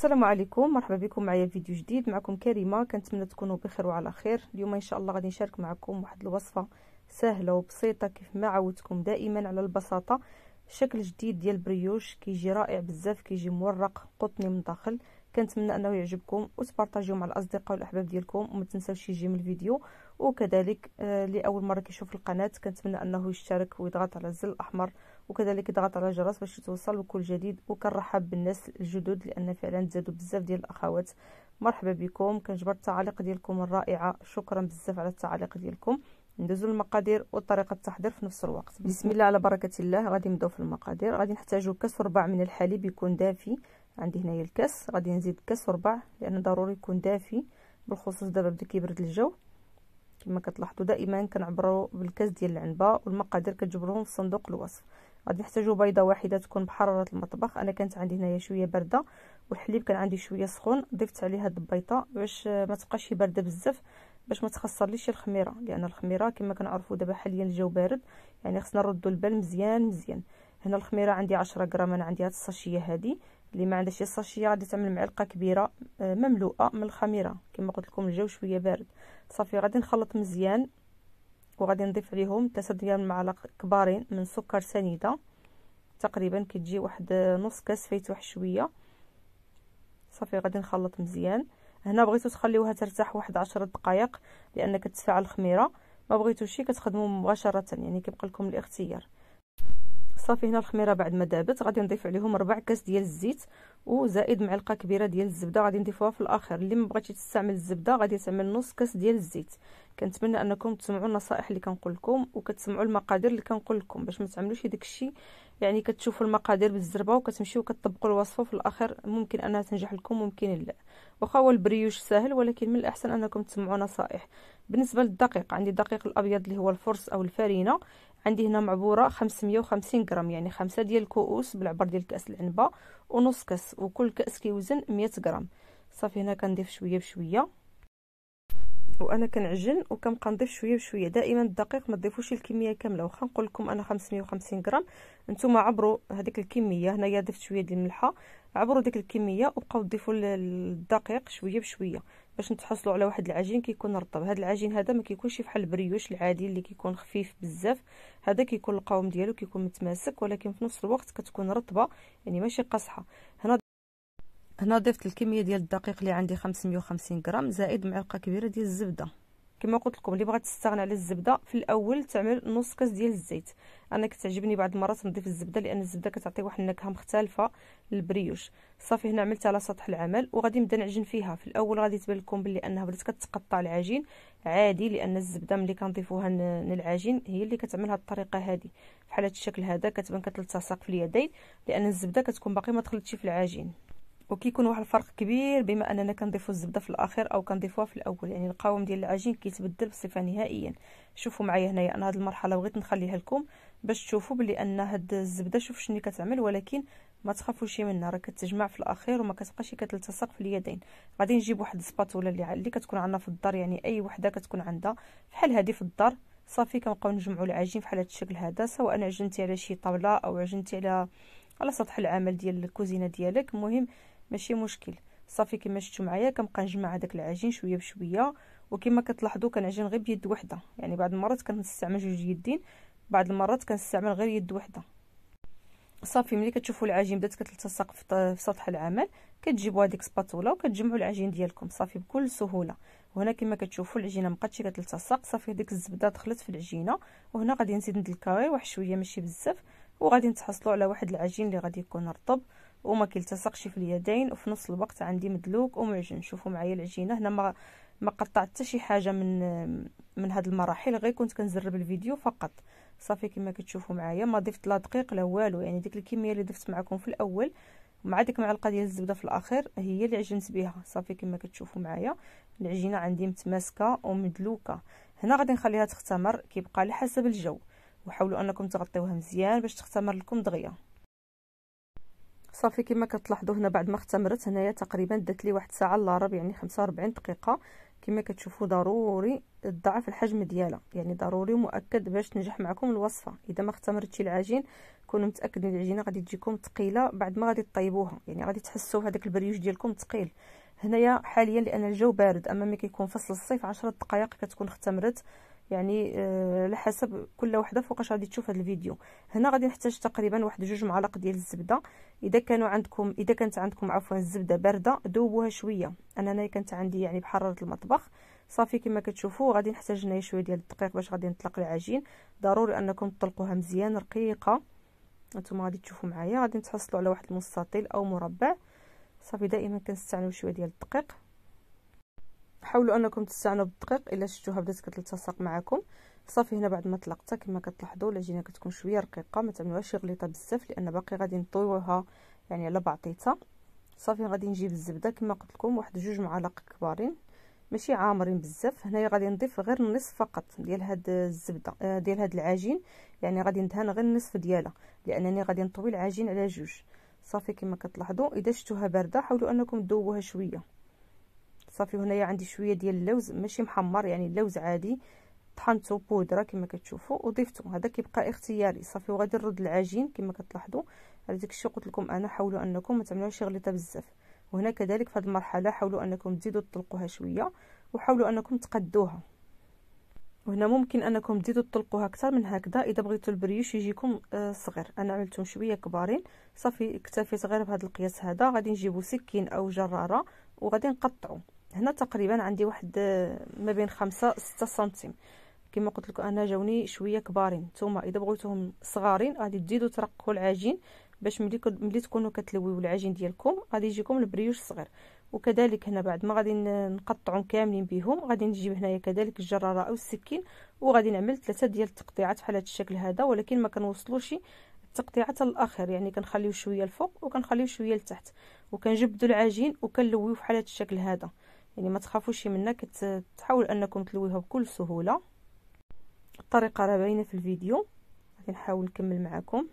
السلام عليكم مرحبا بكم معايا فيديو جديد معكم كريمه كنتمنى تكونوا بخير وعلى خير اليوم ان شاء الله غادي نشارك معكم واحد الوصفه سهله وبسيطه كيف ما عودتكم دائما على البساطه شكل جديد ديال بريوش كيجي رائع بزاف كيجي مورق قطني من داخل كنتمنى انه يعجبكم وتبارطاجيو مع الاصدقاء والاحباب ديالكم وما تنساوش يجيم الفيديو وكذلك آه لاول مره كيشوف القناه كنتمنى انه يشترك ويضغط على الزر الاحمر وكذلك ضغط على الجرس باش توصل لكل جديد وكنرحب بالناس الجدد لان فعلا تزادوا بزاف ديال الاخوات مرحبا بكم كنجبر التعاليق ديالكم الرائعه شكرا بزاف على التعاليق ديالكم ندوزو للمقادير وطريقه التحضير في نفس الوقت بسم الله على بركه الله غادي نبداو في المقادير غادي نحتاجو كاس ربع من الحليب يكون دافي عندي هنايا الكاس غادي نزيد كاس ربع لان ضروري يكون دافي بالخصوص دابا بدا كيبرد الجو كما كتلاحظوا دائما كنعبروا بالكاس ديال العنبه والمقادير كتجبروهم في صندوق الوصف غادي نحتاجو بيضه واحده تكون بحراره المطبخ انا كانت عندي هنايا شويه بارده والحليب كان عندي شويه سخون ضفت عليه هاد البيضه باش ما تبقاش بارده بزاف باش ما تخسرليش الخميره لان الخميره كما كنعرفوا دابا حاليا الجو بارد يعني خصنا نردوا البال مزيان مزيان هنا الخميره عندي 10 غرام انا عندي هاد الصاشيه هادي اللي ما عندهاش الصاشيه غادي تعمل معلقه كبيره آه، مملوءه من الخميره كما قلت لكم الجو شويه بارد صافي غادي نخلط مزيان وغادي نضيف عليهم 3 ديال المعالق كبارين من سكر سنيده تقريبا كتجي واحد نص كاس فايت واحد شويه صافي غادي نخلط مزيان هنا بغيتو تخليوها ترتاح واحد 10 دقائق لان كتفاعل الخميره ما بغيتوش كتخدموا مباشره يعني كيبقى لكم الاختيار صافي هنا الخميره بعد ما دابت غادي نضيف عليهم ربع كاس ديال الزيت وزائد معلقه كبيره ديال الزبده غادي نضيفوها في الاخر اللي ما بغاتش تستعمل الزبده غادي تعمل نص كاس ديال الزيت كنتمنى انكم تسمعوا النصائح اللي كنقول لكم وكتسمعوا المقادير اللي كنقول لكم باش ما تعملوش داك الشيء يعني كتشوفوا المقادير بالزربه وكتمشيو كتطبقوا الوصفه في الاخر ممكن انها تنجح لكم ممكن لا واخا هو البريوش سهل ولكن من الاحسن انكم تسمعوا نصائح بالنسبه للدقيق عندي الدقيق الابيض اللي هو الفرص او الفارينه عندي هنا معبوره 550 غرام يعني خمسة ديال الكؤوس بالعبر ديال كاس العنبه ونص كاس وكل كاس كيوزن 100 غرام صافي هنا كنضيف شويه بشويه وانا كنعجن وكنبقى نضيف شويه بشويه دائما الدقيق ما تضيفوش الكميه كامله واخا نقول لكم انا 550 غرام نتوما عبروا هذيك الكميه هنايا ضفت شويه ديال الملحه عبروا ديك الكميه وبقاو تضيفوا الدقيق شويه بشويه باش نتحصلوا على واحد العجين كيكون رطب هذا العجين هذا ما كيكونش بحال البريوش العادي اللي كيكون خفيف بزاف هذا كيكون القوام ديالو كيكون متماسك ولكن في نفس الوقت كتكون رطبه يعني ماشي قاصحه هنا ضفت الكميه ديال الدقيق اللي عندي 550 غرام زائد معلقه كبيره ديال الزبده كما قلت لكم اللي بغات تستغنى على الزبده في الاول تعمل نص كاس ديال الزيت انا كتعجبني بعض المرات نضيف الزبده لان الزبده كتعطي واحد النكهه مختلفه للبريوش صافي هنا عملتها على سطح العمل وغادي نبدا نعجن فيها في الاول غادي تبان لكم بلي انها بدات كتقطع العجين عادي لان الزبده ملي كنضيفوها للعجين هي اللي كتعمل هاد الطريقه هادي بحال هاد الشكل هذا كتبان كتلتصق في اليدين لان الزبده كتكون باقي ما دخلتش في العجين وكيكون واحد الفرق كبير بما اننا كنضيفوا الزبده في الاخير او كنضيفوها في الاول يعني القوام ديال العجين كيتبدل بصفه نهائيا شوفوا معايا هنايا انا هاد المرحله بغيت نخليها لكم باش تشوفوا بلي ان هاد الزبده شوف شنو كتعمل ولكن ما تخافوش منها راه كتجمع في الاخير وما كتبقاش كتلتصق في اليدين غادي نجيب واحد السباتولا اللي اللي كتكون عندنا في الدار يعني اي وحده كتكون عندها بحال هذه في الدار صافي كنبقاو نجمعوا العجين بحال هذا الشكل هذا سواء عجنتي على شي طاوله او عجنتي على على سطح العمل ديال الكوزينه ديالك المهم ماشي مشكل صافي كما شفتوا معايا كنبقى نجمع هذاك العجين شويه بشويه وكما كتلاحظوا كنعجن غير بيد وحده يعني بعض المرات كنستعمل جوج يدين بعض المرات كنستعمل غير يد وحده صافي ملي كتشوفوا العجين بدات كتلتصق في سطح العمل كتجيبوا هذيك سباتولا وكتجمعوا العجين ديالكم صافي بكل سهوله وهنا كما كتشوفوا العجينه مابقاتش كتلتصق صافي هذيك الزبده دخلت في العجينه وهنا غادي نزيد ندلكاوي واحد شويه ماشي بزاف وغادي نتحصلوا على واحد العجين اللي غادي يكون رطب وما كيلتصقش في اليدين وفي نفس الوقت عندي مدلوك ومعجن شوفوا معايا العجينه هنا ما ما قطعت حتى شي حاجه من من هاد المراحل غير كنت كنزرب الفيديو فقط صافي كما كتشوفوا معايا ما ضفت لا دقيق لا والو يعني ديك الكميه اللي ضفت معكم في الاول مع ديك معلقه ديال الزبده في الاخير هي اللي عجنت بها صافي كما كتشوفوا معايا العجينه عندي متماسكه ومدلوكه هنا غادي نخليها تختمر كيبقى على حسب الجو وحاولوا انكم تغطيوها مزيان باش تختمر لكم دغيا صافي كما كتلاحظوا هنا بعد ما اختمرت هنايا تقريبا دات لي واحد ساعه الا ربع يعني 45 دقيقه كما كتشوفوا ضروري تضعف الحجم ديالها يعني ضروري ومؤكد باش تنجح معكم الوصفه اذا ما اختمرتش العجين كونوا متاكدين العجينه غادي تجيكم ثقيله بعد ما غادي تطيبوها يعني غادي تحسوا هذاك البريوش ديالكم ثقيل هنايا حاليا لان الجو بارد اما ملي كيكون فصل الصيف 10 دقائق كتكون اختمرت يعني آه، على حسب كل وحده فوقاش غادي تشوف هذا الفيديو هنا غادي نحتاج تقريبا واحد جوج معالق ديال الزبده اذا كانوا عندكم اذا كانت عندكم عفوا الزبده بارده ذوبوها شويه انا هنا كانت عندي يعني بحراره المطبخ صافي كما كتشوفوا غادي نحتاج هنايا شويه ديال الدقيق باش غادي نطلق العجين ضروري انكم تطلقوها مزيان رقيقه انتم غادي تشوفوا معايا غادي تحصلوا على واحد المستطيل او مربع صافي دائما كنستعملوا شويه ديال الدقيق حاولوا انكم تستعنوا بالدقيق الا شفتوها بدات كتلتصق معكم صافي هنا بعد ما طلقتها كما كتلاحظوا العجينه كتكون شويه رقيقه ما تعملوهاش غليطه بزاف لان باقي غادي نطويوها يعني على بعطيتها صافي غادي نجيب الزبده كما قلت لكم واحد جوج معالق كبارين ماشي عامرين بزاف هنايا غادي نضيف غير النصف فقط ديال هاد الزبده آه، ديال هاد العجين يعني غادي ندهن غير النصف ديالها لانني غادي نطوي العجين على جوج صافي كما كتلاحظوا اذا شفتوها بارده حاولوا انكم تذوبوها شويه صافي وهنايا عندي شويه ديال اللوز ماشي محمر يعني اللوز عادي طحنته بودره كما كتشوفوا وضيفتو هذا كيبقى اختياري صافي وغادي نرد العجين كما كتلاحظوا على داك الشيء قلت لكم انا حاولوا انكم ما تعملوهاش غليظه بزاف وهنا كذلك في هذه المرحله حاولوا انكم تزيدوا تطلقوها شويه وحاولوا انكم تقدوها وهنا ممكن انكم تزيدوا تطلقوها اكثر من هكذا اذا بغيتوا البريوش يجيكم آه، صغير انا عملتهم شويه كبارين صافي اكتفيت غير بهذا القياس هذا غادي نجيبوا سكين او جراره وغادي نقطعوا هنا تقريبا عندي واحد آه، ما بين خمسة ستة سنتيم كما قلت لكم انا جاوني شويه كبارين ثم اذا بغيتوهم صغارين غادي تزيدوا ترقوا العجين باش ملي ملي تكونوا كتلويو العجين ديالكم غادي يجيكم البريوش صغير وكذلك هنا بعد ما غادي نقطعهم كاملين بهم غادي نجيب هنايا كذلك الجراره او السكين وغادي نعمل ثلاثه ديال التقطيعات بحال هذا الشكل هذا ولكن ما كنوصلوش التقطيعات الاخير يعني كنخليو شويه الفوق وكنخليو شويه لتحت وكنجبدوا العجين وكنلويو بحال هذا الشكل هذا يعني ما تخافوش منها كتحاول انكم تلويها بكل سهوله الطريقه راه باينه في الفيديو غادي نحاول نكمل معكم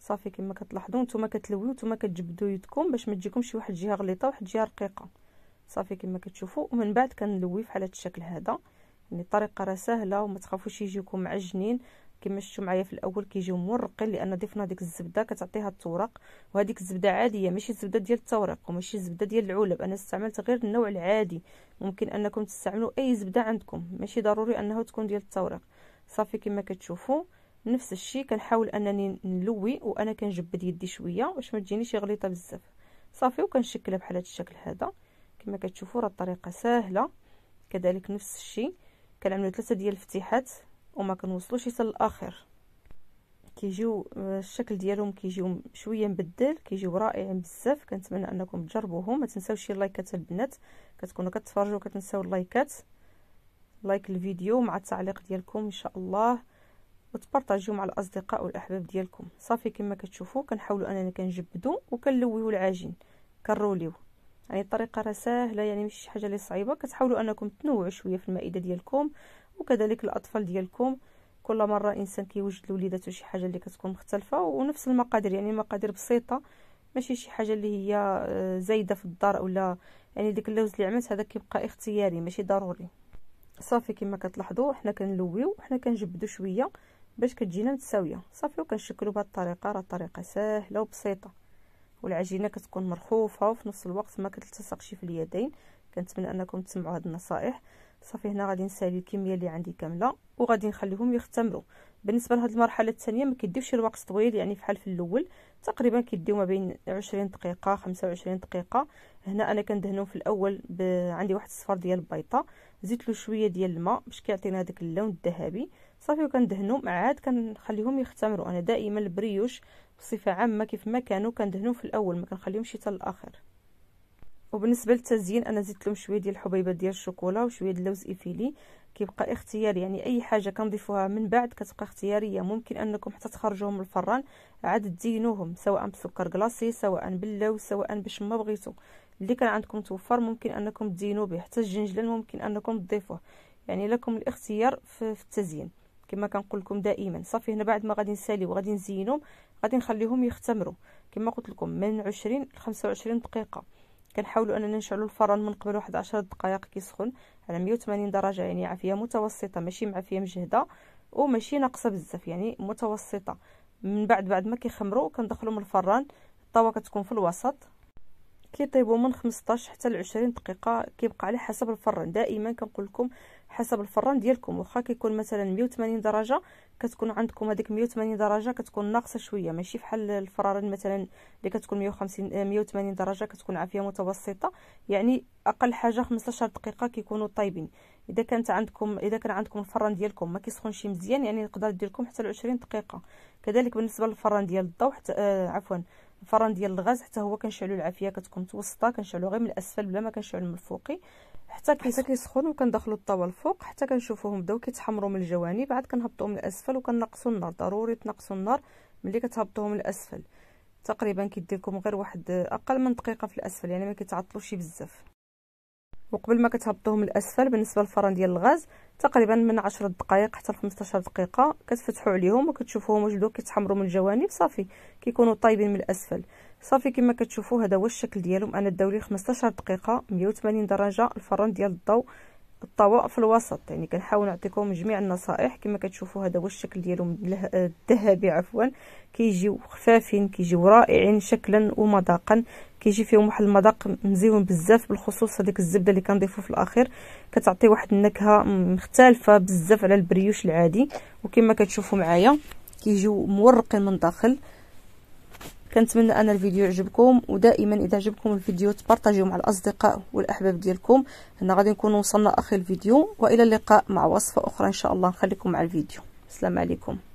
صافي كما كتلاحظوا نتوما كتلويو نتوما كتجبدوا يدكم باش ما تجيكمش واحد الجهه غليظه واحد الجهه رقيقه صافي كما كتشوفوا ومن بعد كنلوي بحال هذا الشكل هذا يعني الطريقه راه سهله وما تخافوش يجيكم معجنين كما شفتوا معايا في الاول كيجيو مرقين لان ضفنا ديك الزبده كتعطيها التورق وهذيك الزبده عاديه ماشي الزبده ديال التورق وماشي الزبده ديال العلب انا استعملت غير النوع العادي ممكن انكم تستعملوا اي زبده عندكم ماشي ضروري انه تكون ديال التورق صافي كما كتشوفوا نفس الشيء كنحاول انني نلوي وانا كنجبد يدي شويه باش ما تجينيش غليطه بزاف صافي وكنشكلها بحال هذا الشكل هذا كما كتشوفوا راه الطريقه سهله كذلك نفس الشيء كنعملوا ثلاثه ديال الفتيحات وما كنوصلوش يصل الاخر كيجيو آه، الشكل ديالهم كيجيو شويه مبدل كيجيو رائعين بزاف كنتمنى انكم تجربوهم ما تنساوش اللايكات البنات كتكونوا كتفرجوا كتنساو اللايكات لايك الفيديو مع التعليق ديالكم ان شاء الله وتبارطاجيو مع الاصدقاء والاحباب ديالكم صافي كما كتشوفوا كنحاولوا اننا كنجبدو وكنلويو العجين كنروليو يعني الطريقه راه ساهله يعني ماشي شي حاجه اللي صعيبه كتحاولوا انكم تنوعوا شويه في المائده ديالكم وكذلك الاطفال ديالكم كل مره انسان كيوجد لوليداتو شي حاجه اللي كتكون مختلفه ونفس المقادير يعني مقادير بسيطه ماشي شي حاجه اللي هي آه، زايده في الدار ولا يعني ديك اللوز اللي عملت هذا كيبقى اختياري ماشي ضروري صافي كما كتلاحظوا حنا كنلويو حنا كنجبدو شويه باش كتجينا متساويه صافي وكنشكلو بهذه الطريقه راه طريقه سهله وبسيطه والعجينه كتكون مرخوفه وفي نفس الوقت ما كتلتصقش في اليدين كنتمنى انكم تسمعوا هاد النصائح صافي هنا غادي نسالي الكميه اللي عندي كامله وغادي نخليهم يختمروا بالنسبه لهاد المرحله الثانيه ما كيديوش الوقت طويل يعني بحال في الاول تقريبا كيديو ما بين 20 دقيقه 25 دقيقه هنا انا كندهنهم في الاول ب... عندي واحد الصفر ديال البيضه زدت له شويه ديال الماء باش كيعطينا هذاك اللون الذهبي صافي وكندهنهم عاد كنخليهم يختمروا انا دائما البريوش بصفه عامه كيف ما كانوا كندهنهم في الاول ما كنخليهمش حتى الاخر وبالنسبه للتزيين انا زدت لهم شويه ديال الحبيبات ديال الشوكولا وشويه ديال اللوز ايفيلي كيبقى اختياري يعني اي حاجه كنضيفوها من بعد كتبقى اختياريه ممكن انكم حتى تخرجوهم من الفران عاد تزينوهم سواء بسكر كلاصي سواء باللوز سواء باش ما بغيتو اللي كان عندكم توفر ممكن انكم تزينوا به حتى الجنجلان ممكن انكم تضيفوه يعني لكم الاختيار في التزيين كما كنقول لكم دائما صافي هنا بعد ما غادي نسالي وغادي نزينهم غادي نخليهم يختمروا كما قلت لكم من 20 ل 25 دقيقه كنحاولوا اننا نشعلوا الفرن من قبل واحد 10 دقائق كيسخن على 180 درجه يعني عافيه متوسطه ماشي معافيه مجهده وماشي ناقصه بزاف يعني متوسطه من بعد بعد ما كيخمروا كندخلهم الفران الطاوه كتكون في الوسط كيطيبوا من 15 حتى ل 20 دقيقه كيبقى على حسب الفران دائما كنقول لكم حسب الفران ديالكم واخا كيكون مثلا 180 درجه كتكون عندكم هذيك 180 درجه كتكون ناقصه شويه ماشي بحال الفرارين مثلا اللي كتكون 150 180 آه، درجه كتكون عافيه متوسطه يعني اقل حاجه 15 دقيقه كيكونوا طايبين اذا كانت عندكم اذا كان عندكم الفران ديالكم ما كيسخنش مزيان يعني يقدر دير لكم حتى ل 20 دقيقه كذلك بالنسبه للفران ديال الضوء حتى آه عفوا الفران ديال الغاز حتى هو كنشعلو العافيه كتكون متوسطه كنشعلو غير من الاسفل بلا ما كنشعلوا من الفوقي حتى حتى كيسخن وكندخلوا الطاوه الفوق حتى كنشوفوهم بداو كيتحمروا من الجوانب عاد كنهبطوهم للاسفل وكنقصوا النار ضروري تنقصوا النار ملي كتهبطوهم للاسفل تقريبا كيدير لكم غير واحد اقل من دقيقه في الاسفل يعني ما كيتعطلوش بزاف وقبل ما كتهبطوهم للاسفل بالنسبه للفرن ديال الغاز تقريبا من 10 دقائق حتى ل 15 دقيقه كتفتحوا عليهم وكتشوفوهم واش بداو كيتحمروا من الجوانب صافي كيكونوا طايبين من الاسفل صافي كما كتشوفوا هذا هو الشكل ديالهم انا داو لي 15 دقيقه 180 درجه الفرن ديال الضوء الطواء في الوسط يعني كنحاول نعطيكم جميع النصائح كما كتشوفوا هذا هو الشكل ديالهم الذهبي عفوا كيجيو خفافين كيجيو رائعين شكلا ومذاقا كيجي فيهم واحد المذاق مزيون بزاف بالخصوص هذيك الزبده اللي كنضيفو في الاخير كتعطي واحد النكهه مختلفه بزاف على البريوش العادي وكما كتشوفوا معايا كيجيو مورقين من داخل كنتمنى ان الفيديو يعجبكم ودائما اذا عجبكم الفيديو تبارطاجيو مع الاصدقاء والاحباب ديالكم هنا غادي نكون وصلنا اخر الفيديو والى اللقاء مع وصفه اخرى ان شاء الله نخليكم مع الفيديو السلام عليكم